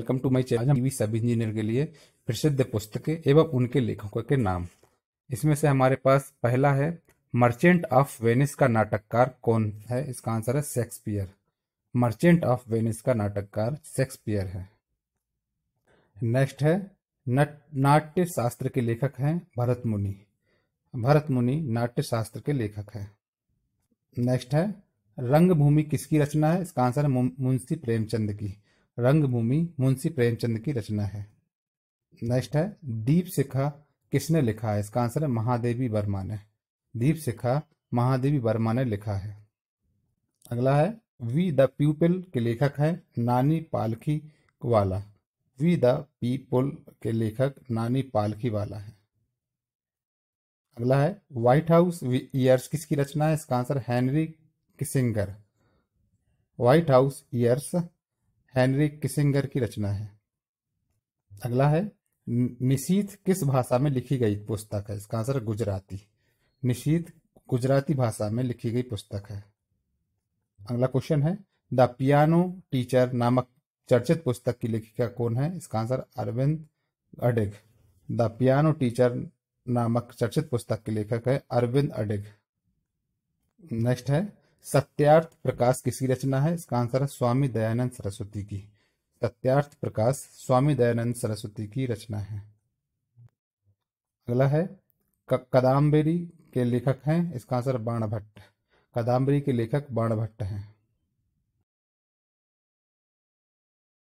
welcome to my channel TV सब engineer के लिए प्रसिद्ध पुस्तकें एवं उनके लेखकों के नाम इसमें से हमारे पास पहला है मर्चेंट ऑफ वेनिस का नाटककार कौन है इसका आंसर है शेक्सपियर मर्चेंट ऑफ वेनिस का नाटककार शेक्सपियर है नेक्स्ट है नाट्य शास्त्र के लेखक हैं भरत मुनि भरत मुनि नाट्य शास्त्र के लेखक है नेक्स्ट है रंगभूमि किसकी रचना है इसका आंसर है मुंशी प्रेमचंद की रंगभूमि मुंशी प्रेमचंद की रचना है नेक्स्ट है दीप शिखा किसने लिखा है इसका आंसर है महादेवी वर्मा ने दीप शिखा महादेवी वर्मा ने लिखा है अगला है वी द पीपल के लेखक है नानी पालखी वाला वी द पीपल के लेखक नानी पालखी वाला है अगला है व्हाइट हाउस ईयर्स किसकी रचना है इसका answer Henry Kissinger White House Years Henry Kissinger की रचना है अगला है निशीथ किस भाषा में लिखी गई पुस्तक है इसका आंसर गुजराती निशीथ गुजराती भाषा में लिखी गई पुस्तक है अगला क्वेश्चन है द पियानो टीचर नामक चर्चित पुस्तक की लेखिका कौन है इसका आंसर अरविंद अडिग द पियानो टीचर नामक चर्चित पुस्तक के लेखक है अरविंद अडिग नेक्स्ट है सत्यार्थ प्रकाश किसकी रचना है इसका आंसर है स्वामी दयानंद सरस्वती की सत्यार्थ प्रकाश स्वामी दयानंद सरस्वती की रचना है अगला है कदाम्बेरी के लेखक हैं इसका आंसर बाण भट्ट कदाम्बेरी के लेखक बाण भट्ट हैं